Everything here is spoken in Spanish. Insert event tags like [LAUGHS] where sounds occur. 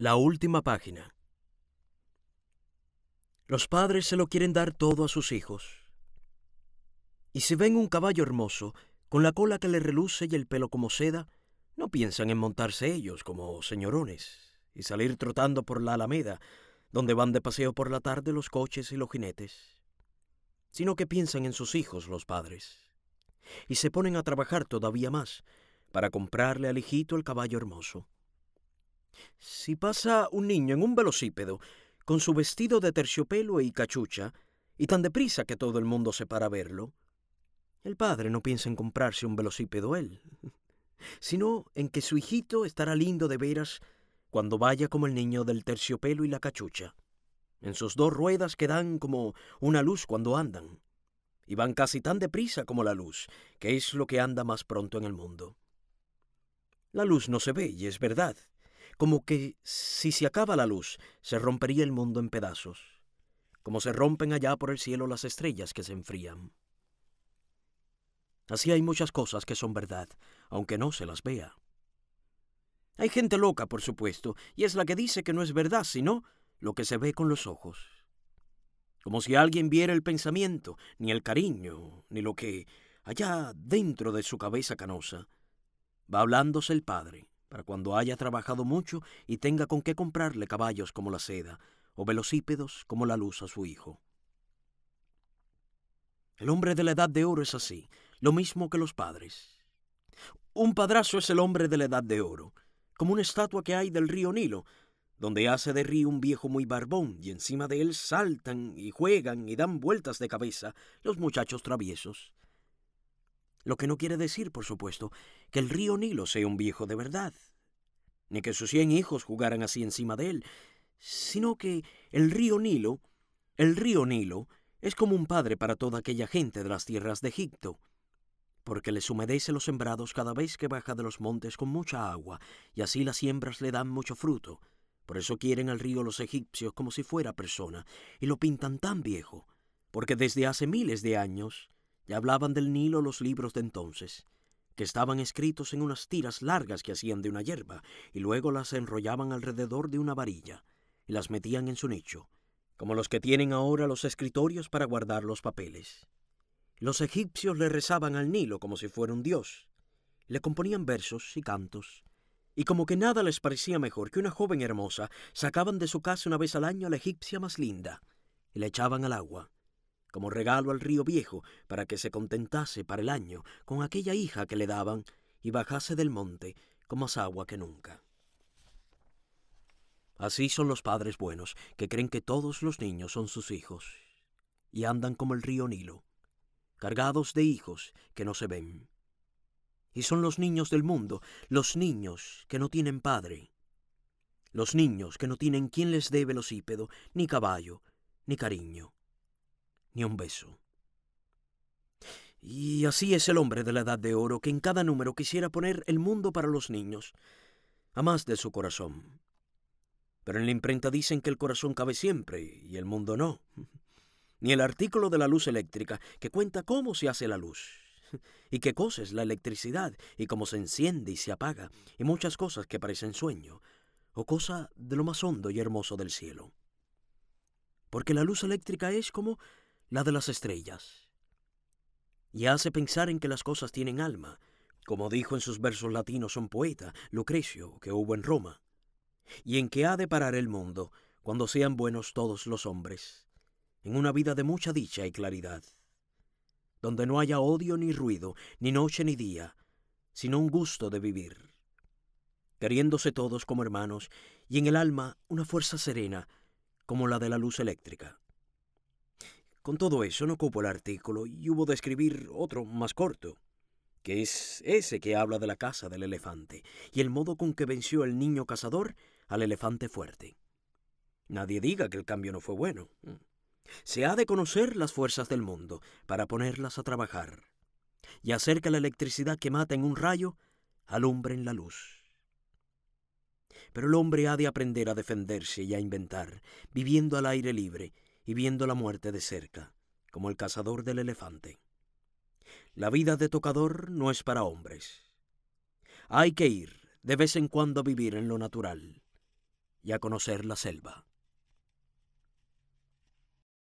La última página. Los padres se lo quieren dar todo a sus hijos. Y si ven un caballo hermoso, con la cola que le reluce y el pelo como seda, no piensan en montarse ellos como señorones y salir trotando por la alameda, donde van de paseo por la tarde los coches y los jinetes, sino que piensan en sus hijos los padres, y se ponen a trabajar todavía más para comprarle al hijito el caballo hermoso. Si pasa un niño en un velocípedo, con su vestido de terciopelo y cachucha, y tan deprisa que todo el mundo se para a verlo, el padre no piensa en comprarse un velocípedo él, [LAUGHS] sino en que su hijito estará lindo de veras cuando vaya como el niño del terciopelo y la cachucha, en sus dos ruedas que dan como una luz cuando andan, y van casi tan deprisa como la luz, que es lo que anda más pronto en el mundo. La luz no se ve, y es verdad, como que si se acaba la luz, se rompería el mundo en pedazos, como se rompen allá por el cielo las estrellas que se enfrían. Así hay muchas cosas que son verdad, aunque no se las vea. Hay gente loca, por supuesto, y es la que dice que no es verdad, sino lo que se ve con los ojos. Como si alguien viera el pensamiento, ni el cariño, ni lo que allá dentro de su cabeza canosa va hablándose el padre para cuando haya trabajado mucho y tenga con qué comprarle caballos como la seda, o velocípedos como la luz a su hijo. El hombre de la edad de oro es así, lo mismo que los padres. Un padrazo es el hombre de la edad de oro, como una estatua que hay del río Nilo, donde hace de río un viejo muy barbón, y encima de él saltan y juegan y dan vueltas de cabeza los muchachos traviesos. Lo que no quiere decir, por supuesto, que el río Nilo sea un viejo de verdad, ni que sus cien hijos jugaran así encima de él, sino que el río Nilo, el río Nilo, es como un padre para toda aquella gente de las tierras de Egipto, porque les humedece los sembrados cada vez que baja de los montes con mucha agua, y así las siembras le dan mucho fruto. Por eso quieren al río los egipcios como si fuera persona, y lo pintan tan viejo, porque desde hace miles de años hablaban del Nilo los libros de entonces, que estaban escritos en unas tiras largas que hacían de una hierba, y luego las enrollaban alrededor de una varilla, y las metían en su nicho, como los que tienen ahora los escritorios para guardar los papeles. Los egipcios le rezaban al Nilo como si fuera un dios, le componían versos y cantos, y como que nada les parecía mejor que una joven hermosa, sacaban de su casa una vez al año a la egipcia más linda, y la echaban al agua, como regalo al río viejo, para que se contentase para el año con aquella hija que le daban y bajase del monte con más agua que nunca. Así son los padres buenos, que creen que todos los niños son sus hijos, y andan como el río Nilo, cargados de hijos que no se ven. Y son los niños del mundo, los niños que no tienen padre, los niños que no tienen quien les dé velocípedo, ni caballo, ni cariño, ni un beso. Y así es el hombre de la edad de oro que en cada número quisiera poner el mundo para los niños, a más de su corazón. Pero en la imprenta dicen que el corazón cabe siempre y el mundo no. Ni el artículo de la luz eléctrica, que cuenta cómo se hace la luz, y qué cosa es la electricidad, y cómo se enciende y se apaga, y muchas cosas que parecen sueño, o cosa de lo más hondo y hermoso del cielo. Porque la luz eléctrica es como la de las estrellas. Y hace pensar en que las cosas tienen alma, como dijo en sus versos latinos un poeta, Lucrecio, que hubo en Roma, y en que ha de parar el mundo cuando sean buenos todos los hombres, en una vida de mucha dicha y claridad, donde no haya odio ni ruido, ni noche ni día, sino un gusto de vivir, queriéndose todos como hermanos y en el alma una fuerza serena como la de la luz eléctrica. Con todo eso no cupo el artículo y hubo de escribir otro más corto, que es ese que habla de la casa del elefante y el modo con que venció el niño cazador al elefante fuerte. Nadie diga que el cambio no fue bueno. Se ha de conocer las fuerzas del mundo para ponerlas a trabajar y acerca la electricidad que mata en un rayo alumbre en la luz. Pero el hombre ha de aprender a defenderse y a inventar, viviendo al aire libre, y viendo la muerte de cerca, como el cazador del elefante. La vida de tocador no es para hombres. Hay que ir de vez en cuando a vivir en lo natural y a conocer la selva.